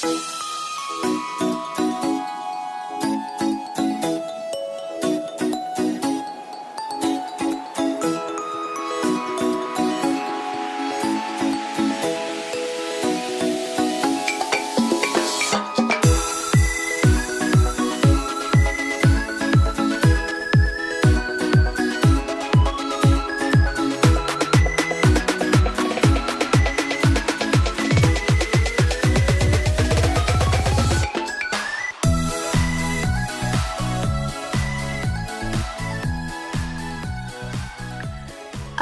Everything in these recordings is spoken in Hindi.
Thank you.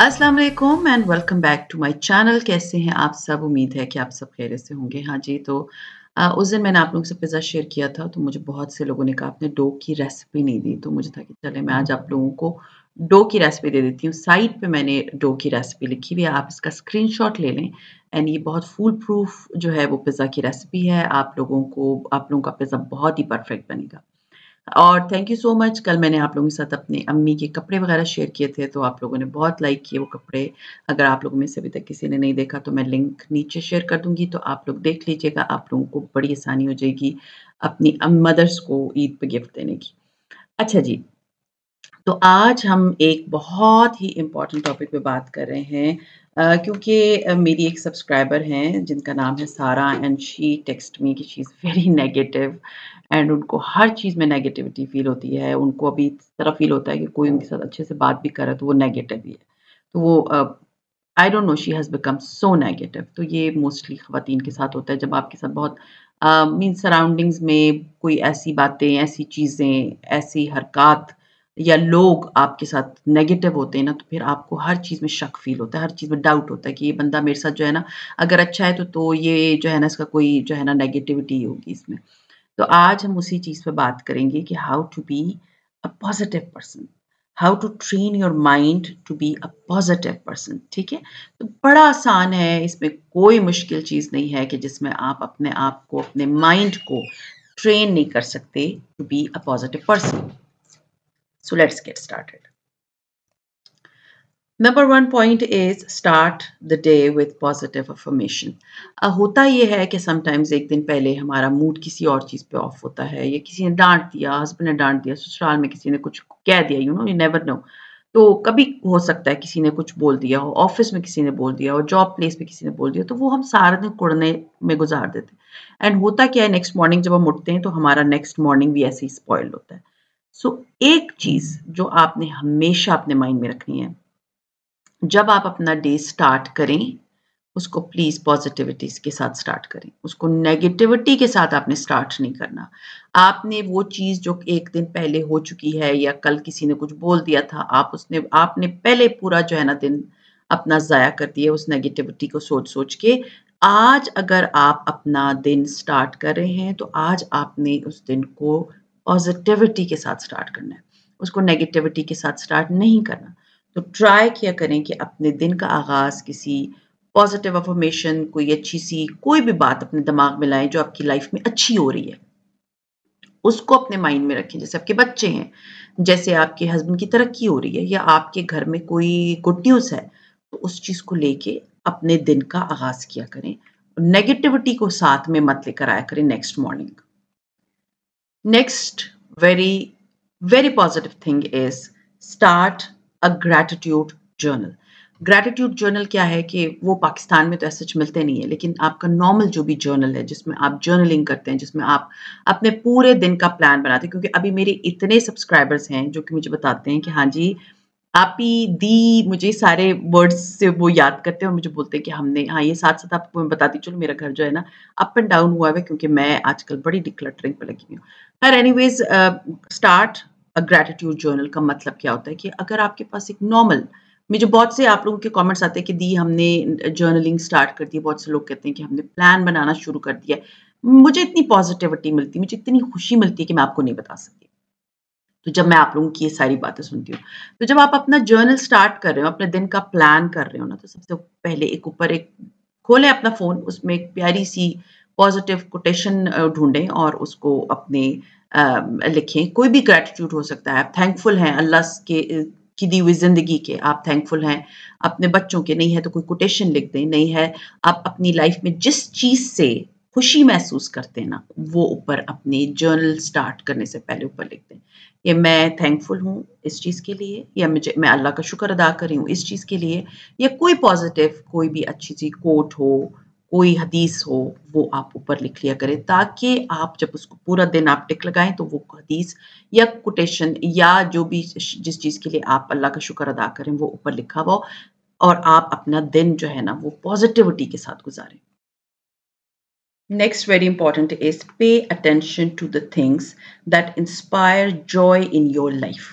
असलम and welcome back to my channel कैसे हैं आप सब उम्मीद है कि आप सब खैर से होंगे हाँ जी तो आ, उस दिन मैंने आप लोगों से पिज़्ज़ा शेयर किया था तो मुझे बहुत से लोगों ने कहा आपने डो की रेसिपी नहीं दी तो मुझे था कि चले मैं आज आप लोगों को डो की रेसिपी दे देती हूँ साइट पे मैंने डो की रेसिपी लिखी हुई है आप इसका स्क्रीन ले लें एंड ये बहुत फूल प्रूफ जो है वो पिज़्ज़ा की रेसिपी है आप लोगों को आप लोगों का पिज़्ज़ा बहुत ही परफेक्ट बनेगा और थैंक यू सो मच कल मैंने आप लोगों के साथ अपने अम्मी के कपड़े वगैरह शेयर किए थे तो आप लोगों ने बहुत लाइक किए वो कपड़े अगर आप लोगों में से अभी तक किसी ने नहीं देखा तो मैं लिंक नीचे शेयर कर दूंगी तो आप लोग देख लीजिएगा आप लोगों को बड़ी आसानी हो जाएगी अपनी मदर्स को ईद पर गिफ्ट देने की अच्छा जी तो आज हम एक बहुत ही इम्पॉर्टेंट टॉपिक पे बात कर रहे हैं uh, क्योंकि uh, मेरी एक सब्सक्राइबर हैं जिनका नाम है सारा एंड शी टेक्स्ट मी कि she is very negative and उनको हर चीज़ में नेगेटिविटी फील होती है उनको अभी इस तरह फील होता है कि कोई उनके साथ अच्छे से बात भी करे तो वो नेगेटिव ही है तो वो I don't know she has become so negative तो ये मोस्टली ख़वान के साथ होता है जब आपके साथ बहुत मीन uh, सराउंडिंग्स में कोई ऐसी बातें ऐसी चीज़ें ऐसी हरकत या लोग आपके साथ नेगेटिव होते हैं ना तो फिर आपको हर चीज़ में शक फील होता है हर चीज़ में डाउट होता है कि ये बंदा मेरे साथ जो है ना अगर अच्छा है तो तो ये जो है ना इसका कोई जो है ना नेगेटिविटी होगी इसमें तो आज हम उसी चीज़ पे बात करेंगे कि how to be a positive person how to train your mind to be a positive person ठीक है तो बड़ा आसान है इसमें कोई मुश्किल चीज़ नहीं है कि जिसमें आप अपने आप को अपने माइंड को ट्रेन नहीं कर सकते to be a positive person So let's get started. Number one point is start the day with positive affirmation होता ये है कि समटाइम्स एक दिन पहले हमारा मूड किसी और चीज़ पे ऑफ होता है या किसी ने डांट दिया हस्बैंड ने डांट दिया ससुराल में किसी ने कुछ कह दिया you know you never know तो कभी हो सकता है किसी ने कुछ बोल दिया हो ऑफिस में किसी ने बोल दिया हो जॉब प्लेस में किसी ने बोल दिया तो वो हम सारा दिन कुड़ने में गुजार देते हैं एंड होता क्या है नेक्स्ट मॉर्निंग जब हम उठते हैं तो हमारा नेक्स्ट मॉर्निंग भी ऐसे ही स्पॉयल होता है सो एक चीज जो आपने हमेशा अपने माइंड में रखनी है जब आप अपना डे स्टार्ट करें उसको प्लीज पॉजिटिविटी के साथ स्टार्ट करें उसको नेगेटिविटी के साथ आपने स्टार्ट नहीं करना आपने वो चीज जो एक दिन पहले हो चुकी है या कल किसी ने कुछ बोल दिया था आप उसने आपने पहले पूरा जो है ना दिन अपना ज़ाया कर दिया उस नेगेटिविटी को सोच सोच के आज अगर आप अपना दिन स्टार्ट कर रहे हैं तो आज आपने उस दिन को पॉजिटिविटी के साथ स्टार्ट करना है उसको नेगेटिविटी के साथ स्टार्ट नहीं करना तो ट्राई किया करें कि अपने दिन का आगाज़ किसी पॉजिटिव अफॉर्मेशन कोई अच्छी सी कोई भी बात अपने दिमाग में लाएं जो आपकी लाइफ में अच्छी हो रही है उसको अपने माइंड में रखें जैसे आपके बच्चे हैं जैसे आपके हस्बैंड की तरक्की हो रही है या आपके घर में कोई गुड न्यूज़ है तो उस चीज़ को लेके अपने दिन का आगाज़ किया करें नेगेटिविटी को साथ में मत लेकर आया करें next morning Next, very, very positive thing is start a gratitude journal. Gratitude journal क्या है कि वो पाकिस्तान में तो ऐसे मिलते नहीं है लेकिन आपका नॉर्मल जो भी जर्नल है जिसमें आप जर्नलिंग करते हैं जिसमें आप अपने पूरे दिन का प्लान बनाते हैं क्योंकि अभी मेरे इतने सब्सक्राइबर्स हैं जो कि मुझे बताते हैं कि हाँ जी ही दी मुझे सारे वर्ड्स से वो याद करते हैं और मुझे बोलते हैं कि हमने हाँ ये साथ साथ आपको मैं बताती चलो मेरा घर जो है ना अप एंड डाउन हुआ है क्योंकि मैं आजकल बड़ी डिक्लटरिंग पर लगी हुई हूँ हर वेज स्टार्ट अ ग्रेटिट्यूड जर्नल का मतलब क्या होता है कि अगर आपके पास एक नॉर्मल मुझे बहुत से आप लोगों के कमेंट्स आते हैं कि दी हमने जर्नलिंग स्टार्ट कर दी बहुत से लोग कहते हैं कि हमने प्लान बनाना शुरू कर दिया मुझे इतनी पॉजिटिविटी मिलती मुझे इतनी खुशी मिलती है कि मैं आपको नहीं बता सकती तो जब मैं आप लोगों की ये सारी बातें सुनती हूँ तो जब आप अपना जर्नल स्टार्ट कर रहे हो अपने दिन का प्लान कर रहे हो ना तो सबसे पहले एक ऊपर एक खोले अपना फ़ोन उसमें एक प्यारी सी पॉजिटिव कोटेशन ढूंढें और उसको अपने लिखें कोई भी ग्रेटिट्यूड हो सकता है आप थैंकफुल हैं अल्लाह के की दी हुई ज़िंदगी के आप थैंकफुल हैं अपने बच्चों के नहीं है तो कोई कोटेशन लिख दें नहीं है आप अपनी लाइफ में जिस चीज़ से खुशी महसूस करते हैं ना वो ऊपर अपने जर्नल स्टार्ट करने से पहले ऊपर लिखते हैं ये मैं थैंकफुल हूँ इस चीज़ के लिए या मुझे मैं अल्लाह का शुक्र अदा कर रही हूँ इस चीज़ के लिए या कोई पॉजिटिव कोई भी अच्छी सी कोट हो कोई हदीस हो वो आप ऊपर लिख लिया करें ताकि आप जब उसको पूरा दिन आप टिक लगाएं तो वो हदीस या कोटेशन या जो भी जिस चीज़ के लिए आप अल्लाह का शुक्र अदा करें वो ऊपर लिखा हुआ और आप अपना दिन जो है ना वो पॉजिटिविटी के साथ गुजारें Next, very important is pay attention to the things that inspire joy in your life.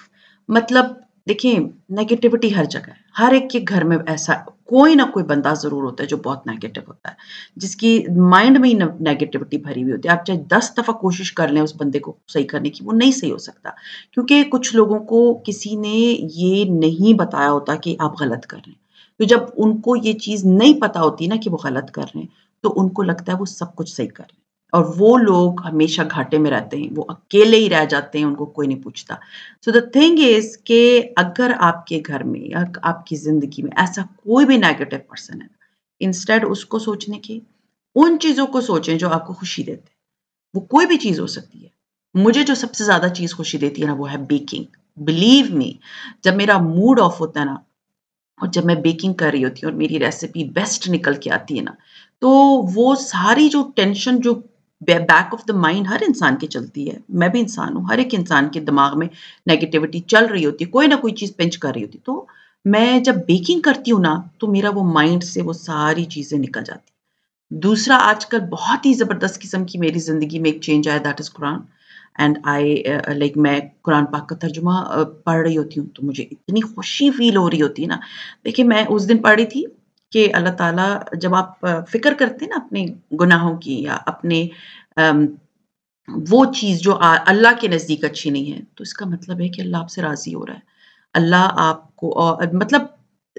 मतलब देखिए नेगेटिविटी हर जगह है हर एक के घर में ऐसा कोई ना कोई बंदा जरूर होता है जो बहुत नेगेटिव होता है जिसकी माइंड में ही नेगेटिविटी भरी हुई होती है आप चाहे दस दफा कोशिश कर लें उस बंदे को सही करने की वो नहीं सही हो सकता क्योंकि कुछ लोगों को किसी ने ये नहीं बताया होता कि आप गलत कर रहे हैं तो जब उनको ये चीज़ नहीं पता होती ना कि वो गलत कर रहे हैं तो उनको लगता है वो सब कुछ सही कर रहे हैं और वो लोग हमेशा घाटे में रहते हैं वो अकेले ही रह जाते हैं उनको कोई नहीं पूछता सो द थिंग इज के अगर आपके घर में या आपकी जिंदगी में ऐसा कोई भी नेगेटिव पर्सन है इंस्टेड उसको सोचने की उन चीज़ों को सोचें जो आपको खुशी देते हैं वो कोई भी चीज़ हो सकती है मुझे जो सबसे ज़्यादा चीज़ खुशी देती है ना वो है बेकिंग बिलीव मी जब मेरा मूड ऑफ होता है ना और जब मैं बेकिंग कर रही होती हूँ और मेरी रेसिपी बेस्ट निकल के आती है ना तो वो सारी जो टेंशन जो बैक ऑफ द माइंड हर इंसान की चलती है मैं भी इंसान हूँ हर एक इंसान के दिमाग में नेगेटिविटी चल रही होती है कोई ना कोई चीज़ पिंच कर रही होती तो मैं जब बेकिंग करती हूँ ना तो मेरा वो माइंड से वो सारी चीज़ें निकल जाती दूसरा आजकल बहुत ही ज़बरदस्त किस्म की मेरी ज़िंदगी में एक चेंज आया that is Quran and I like मैं कुरान पाक का तर्जुमा पढ़ रही होती हूँ तो मुझे इतनी खुशी फील हो रही होती है ना देखिए मैं उस दिन पढ़ रही थी कि अल्लाह ताला जब आप फिक्र करते हैं ना अपने गुनाहों की या अपने वो चीज़ जो अल्लाह के नज़दीक अच्छी नहीं है तो इसका मतलब है कि अल्लाह आपसे राज़ी हो रहा है अल्लाह आपको और मतलब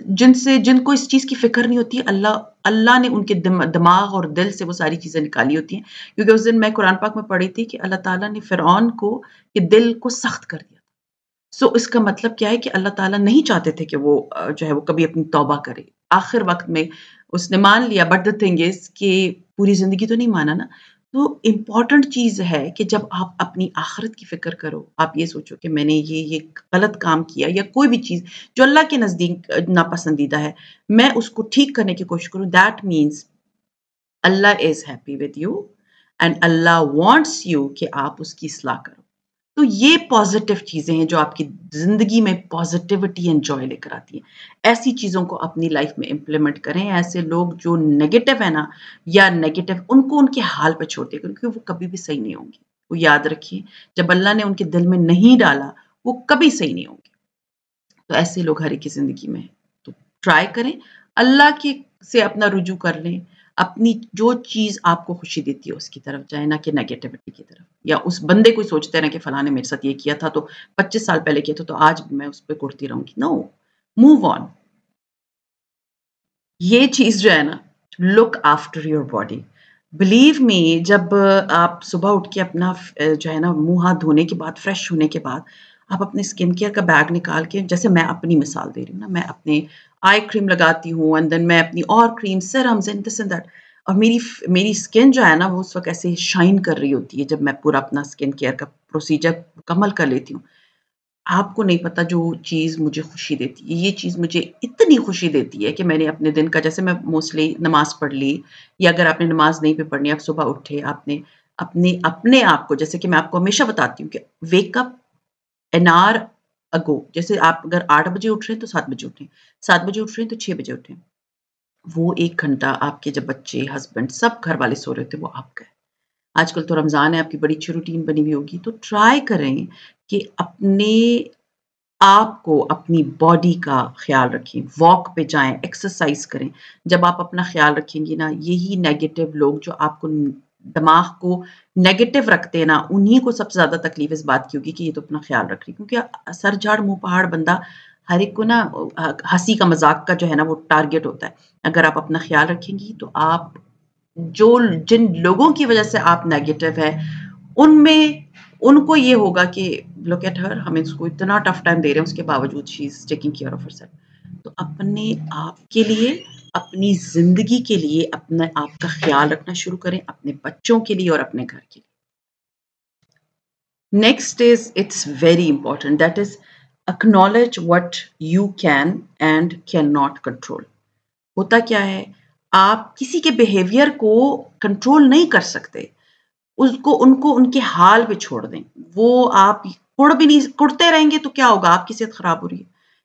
जिनसे जिनको इस चीज़ की फिक्र नहीं होती अल्लाह अल्लाह ने उनके दिमाग और दिल से वो सारी चीज़ें निकाली होती हैं क्योंकि उस दिन मैं कुरान पाक में पढ़ी थी कि अल्लाह ताला ने फ़िरौन को के दिल को सख्त कर दिया सो इसका मतलब क्या है कि अल्लाह ताला नहीं चाहते थे कि वो जो है वो कभी अपनी तौबा करे आखिर वक्त में उसने मान लिया बट द थिंग इज कि पूरी ज़िंदगी तो नहीं माना ना तो इम्पॉर्टेंट चीज़ है कि जब आप अपनी आखरत की फ़िक्र करो आप ये सोचो कि मैंने ये ये गलत काम किया या कोई भी चीज़ जो अल्लाह के नज़दीक नापसंदीदा है मैं उसको ठीक करने की कोशिश करूँ that means Allah is happy with you and Allah wants you कि आप उसकी सलाह करो तो ये पॉजिटिव चीज़ें हैं जो आपकी ज़िंदगी में पॉजिटिविटी एंड जॉय लेकर आती है ऐसी चीज़ों को अपनी लाइफ में इंप्लीमेंट करें ऐसे लोग जो नेगेटिव है ना या नेगेटिव उनको उनके हाल पे छोड़ दिया क्योंकि वो कभी भी सही नहीं होंगी वो याद रखिए जब अल्लाह ने उनके दिल में नहीं डाला वो कभी सही नहीं होंगे तो ऐसे लोग हर एक की ज़िंदगी में तो ट्राई करें अल्लाह के से अपना रुजू कर लें अपनी जो चीज़ आपको खुशी देती है उसकी तरफ जाए ना कि नेगेटिविटी की तरफ या उस बंदे को सोचते ना कि फलाने ने मेरे साथ ये किया था तो 25 साल पहले किया था तो आज मैं उस पर कुर्ती रहूंगी नो मूव ऑन ये चीज़ जो है ना look after your body believe me जब आप सुबह उठ के अपना जो है ना मुंह हाथ धोने के बाद फ्रेश होने के बाद आप अपने स्किन केयर का बैग निकाल के जैसे मैं अपनी मिसाल दे रही हूँ ना मैं अपने आई क्रीम लगाती हूँ एंड देन मैं अपनी और cream serums and this and that और मेरी मेरी स्किन जो है ना वो उस वक्त ऐसे शाइन कर रही होती है जब मैं पूरा अपना स्किन केयर का प्रोसीजर मुकम्मल कर लेती हूँ आपको नहीं पता जो चीज़ मुझे खुशी देती है ये चीज़ मुझे इतनी खुशी देती है कि मैंने अपने दिन का जैसे मैं मोस्टली नमाज़ पढ़ ली या अगर आपने नमाज नहीं भी पढ़नी आप सुबह उठे आपने अपने अपने आप को जैसे कि मैं आपको हमेशा बताती हूँ कि वेकअप एन आर अगो जैसे आप अगर आठ बजे उठ रहे हैं तो सात बजे उठें सात बजे उठ रहे हैं तो छः बजे उठें वो एक घंटा आपके जब बच्चे हस्बैंड सब घर वाले सो रहे थे वो आपका है आजकल तो रमज़ान है आपकी बड़ी अच्छी रूटीन बनी हुई होगी तो ट्राई करें कि अपने आप को अपनी बॉडी का ख्याल रखें वॉक पे जाएं एक्सरसाइज करें जब आप अपना ख्याल रखेंगे ना यही नेगेटिव लोग जो आपको दिमाग को नेगेटिव रख देना उन्हीं को सबसे ज़्यादा तकलीफ इस बात की होगी कि ये तो अपना ख्याल रख रही क्योंकि सर झाड़ मुँह पहाड़ बंदा हर एक को ना हंसी का मजाक का जो है ना वो टारगेट होता है अगर आप अपना ख्याल रखेंगी तो आप जो जिन लोगों की वजह से आप नेगेटिव है उनमें उनको ये होगा कि लुक एट हर हम इसको इतना टफ टाइम दे रहे हैं उसके बावजूद she is taking care of her तो अपने आप के लिए अपनी ज़िंदगी के लिए अपने आप का ख्याल रखना शुरू करें अपने बच्चों के लिए और अपने घर के लिए next is it's very important that is acknowledge what you can and cannot control होता क्या है आप किसी के बिहेवियर को कंट्रोल नहीं कर सकते उसको उनको उनके हाल पे छोड़ दें वो आप कुड़ भी नहीं कुड़ते रहेंगे तो क्या होगा आपकी सेहत खराब हो रही है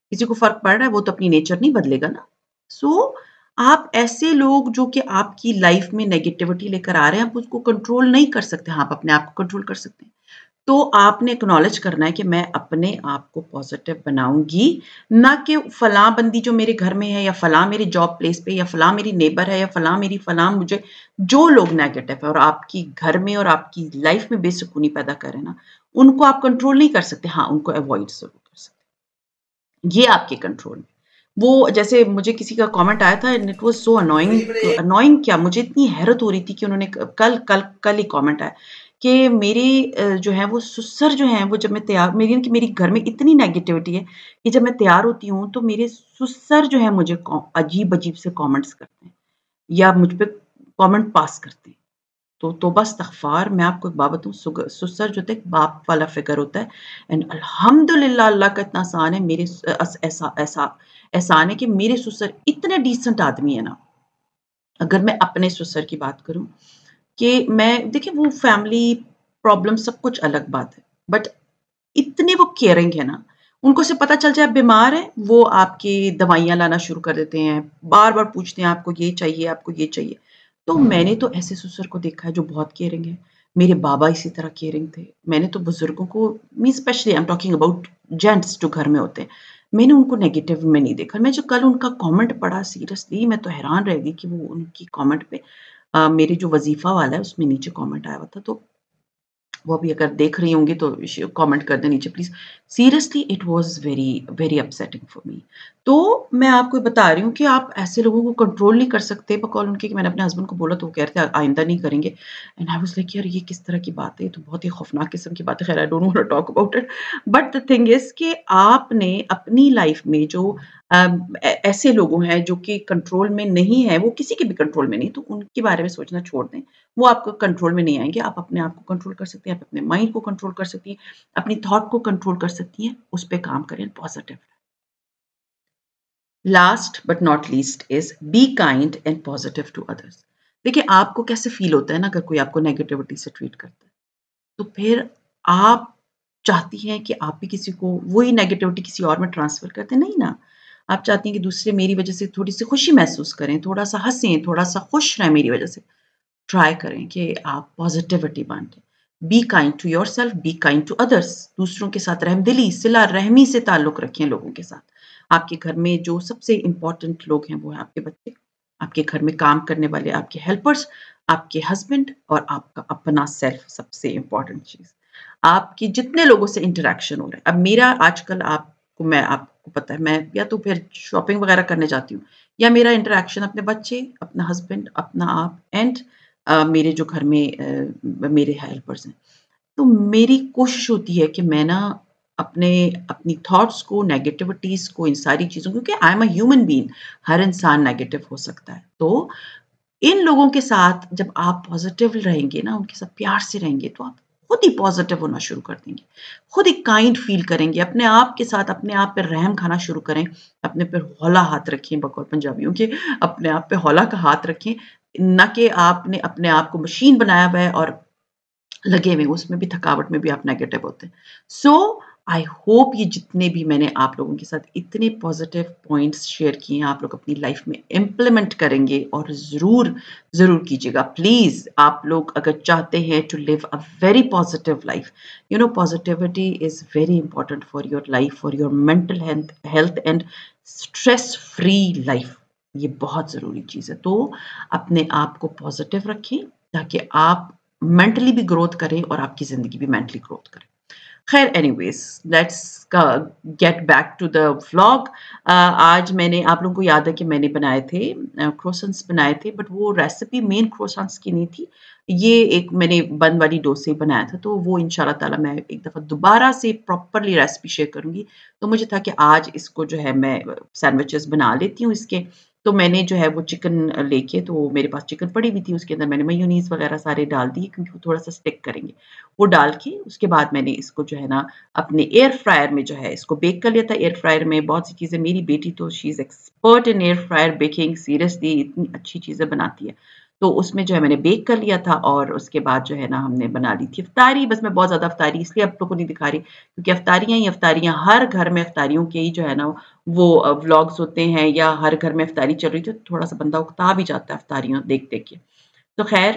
किसी को फर्क पड़ रहा है वो तो अपनी नेचर नहीं बदलेगा ना सो so, आप ऐसे लोग जो कि आपकी लाइफ में नेगेटिविटी लेकर आ रहे हैं आप उसको कंट्रोल नहीं कर सकते हाँ आप अपने आप को कंट्रोल कर सकते हैं तो आपने एक्नॉलेज करना है कि मैं अपने आप को पॉजिटिव बनाऊंगी ना कि फलां बंदी जो मेरे घर में है या फलां मेरे जॉब प्लेस पे या फलां मेरी नेबर है या फलां मेरी फलां मुझे जो लोग नेगेटिव है और आपकी घर में और आपकी लाइफ में बेसकूनी पैदा करें ना उनको आप कंट्रोल नहीं कर सकते हाँ उनको अवॉइड जरूर कर सकते ये आपके कंट्रोल में वो जैसे मुझे किसी का कमेंट आया था and it was so annoying annoying क्या मुझे इतनी हैरत हो रही थी कि उन्होंने कल कल कल ही कमेंट आया कि मेरे जो है वो सुसर जो है वो जब मैं तैयार मेरी कि मेरी घर में इतनी नेगेटिविटी है कि जब मैं तैयार होती हूँ तो मेरे सुसर जो है मुझे अजीब अजीब से कॉमेंट्स करते हैं या मुझ पर कॉमेंट पास करते हैं तो तोबा इस्तफार मैं आपको एक बात बताऊँ सुसर जो एक बाप वाला फिक्र होता है एंड अल्हम्दुलिल्लाह अल्लाह का इतना आसान है मेरे ऐसा ऐसा एहसान है कि मेरे सुसर इतने डिसेंट आदमी है ना अगर मैं अपने सुसर की बात करूँ कि मैं देखिए वो फैमिली प्रॉब्लम सब कुछ अलग बात है बट इतने वो केयरिंग है ना उनको से पता चल जाए आप बीमार हैं वो आपकी दवाइयाँ लाना शुरू कर देते हैं बार बार पूछते हैं आपको ये चाहिए आपको ये चाहिए तो मैंने तो ऐसे ससुर को देखा है जो बहुत केयरिंग है मेरे बाबा इसी तरह केयरिंग थे मैंने तो बुजुर्गों को me specially I am talking about gents जो घर में होते हैं मैंने उनको नेगेटिव में नहीं देखा मैं जो कल उनका कमेंट पढ़ा सीरियसली मैं तो हैरान रह गई कि वो उनकी कमेंट पे आ, मेरे जो वजीफा वाला है उसमें नीचे कमेंट आया हुआ था तो वो अभी अगर देख रही होंगी तो कमेंट कर दें नीचे please seriously it was very very upsetting for me तो मैं आपको बता रही हूँ कि आप ऐसे लोगों को कंट्रोल नहीं कर सकते बकौल उनके कि मैंने अपने हस्बैंड को बोला तो वो कह रहे थे आइंदा नहीं करेंगे एंड आई वाज लाइक यार ये किस तरह की बात है तो बहुत ही खौफनाक किस्म की बात है खैर I don't want to talk about it but the thing is कि आपने अपनी लाइफ में जो ऐसे लोगों हैं जो कि कंट्रोल में नहीं है वो किसी के भी कंट्रोल में नहीं तो उनके बारे में सोचना छोड़ दें वो आपको कंट्रोल में नहीं आएंगे आप अपने आप को कंट्रोल कर सकते हैं आप अपने माइंड को कंट्रोल कर सकती हैं अपनी थॉट को कंट्रोल कर सकती हैं उस पर काम करें positive last but not least is be kind and positive to others देखिए आपको कैसे फील होता है ना अगर कोई आपको नेगेटिविटी से ट्रीट करता है तो फिर आप चाहती हैं कि आप भी किसी को वही नेगेटिविटी किसी और में ट्रांसफर करते नहीं ना आप चाहती हैं कि दूसरे मेरी वजह से थोड़ी सी खुशी महसूस करें थोड़ा सा हंसें थोड़ा सा खुश रहें मेरी वजह से ट्राई करें कि आप पॉजिटिविटी बांटें be kind to your self be kind to others दूसरों के साथ रहम दिली सिला रहमी से ताल्लुक रखें लोगों के साथ आपके घर में जो सबसे इंपॉर्टेंट लोग हैं वो है आपके बच्चे आपके घर में काम करने वाले आपके हेल्पर्स आपके हस्बैंड और आपका अपना सेल्फ सबसे इंपॉर्टेंट चीज़ आपकी जितने लोगों से इंटरेक्शन हो रहा है अब मेरा आजकल आप मैं आपको पता है मैं या तो फिर शॉपिंग वगैरह करने जाती हूँ या मेरा इंटरेक्शन अपने बच्चे अपना हस्बैंड अपना आप एंड मेरे जो घर में आ, मेरे हेल्पर्स हैं तो मेरी कोशिश होती है कि मैं ना अपने अपनी थॉट्स को नेगेटिविटीज को इन सारी चीज़ों क्योंकि I am a human being हर इंसान नेगेटिव हो सकता है तो इन लोगों के साथ जब आप पॉजिटिव रहेंगे ना उनके साथ प्यार से रहेंगे तो आप खुद ही पॉजिटिव होना शुरू कर देंगे खुद ही काइंड फील करेंगे अपने आप के साथ अपने आप पर रहम खाना शुरू करें अपने पर हौला हाथ रखें बकौर पंजाबियों के अपने आप पर हौला का हाथ रखें न कि आपने अपने आप को मशीन बनाया हुआ है और लगे हुए उसमें भी थकावट में भी आप नेगेटिव होते हैं सो so, आई होप ये जितने भी मैंने आप लोगों के साथ इतने पॉजिटिव पॉइंट्स शेयर किए हैं आप लोग अपनी लाइफ में इम्प्लीमेंट करेंगे और ज़रूर ज़रूर कीजिएगा प्लीज़ आप लोग अगर चाहते हैं to live a very positive life you know positivity is very important for your life for your mental health and stress free life ये बहुत ज़रूरी चीज़ है तो अपने आप को पॉजिटिव रखें ताकि आप मेंटली भी ग्रोथ करें और आपकी ज़िंदगी भी मेंटली ग्रोथ करें खैर anyways let's get back to the vlog आज मैंने आप लोगों को याद है कि मैंने बनाए थे क्रोसन्स uh, बनाए थे बट वो रेसिपी मेन क्रोसन्स की नहीं थी ये एक मैंने बन वाली डोसे बनाया था तो वो इन ताला मैं एक दफ़ा दोबारा से प्रॉपरली रेसिपी शेयर करूँगी तो मुझे था कि आज इसको जो है मैं सैंडविचेस uh, बना लेती हूँ इसके तो मैंने जो है वो चिकन लेके तो मेरे पास चिकन पड़ी हुई थी उसके अंदर मैंने मयूनीस वगैरह सारे डाल दिए क्योंकि वो थोड़ा सा स्टिक करेंगे वो डाल के उसके बाद मैंने इसको जो है ना अपने एयर फ्रायर में जो है इसको बेक कर लिया था एयर फ्रायर में बहुत सी चीज़ें मेरी बेटी तो she is expert in air fryer baking seriously इतनी अच्छी चीज़ें बनाती है तो उसमें जो है मैंने बेक कर लिया था और उसके बाद जो है ना हमने बना ली थी अफ्तारी बस मैं बहुत ज़्यादा अफ्तारी इसलिए आप लोग को नहीं दिखा रही क्योंकि अफ्तारियाँ ही अफ्तारियाँ हर घर में अफ्तारियों के ही जो है ना वो व्लॉग्स होते हैं या हर घर में अफ्तारी चल रही थी तो थोड़ा सा बंदा उकता भी जाता है अफ्तारियों देख देख के तो खैर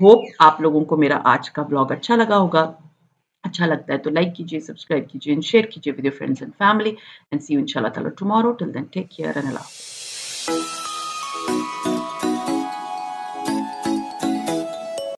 होप आप लोगों को मेरा आज का व्लॉग अच्छा लगा होगा अच्छा लगता है तो लाइक कीजिए सब्सक्राइब कीजिए एंड शेयर कीजिए with your friends and family and see you इंशाल्लाह tomorrow till then take care and Allah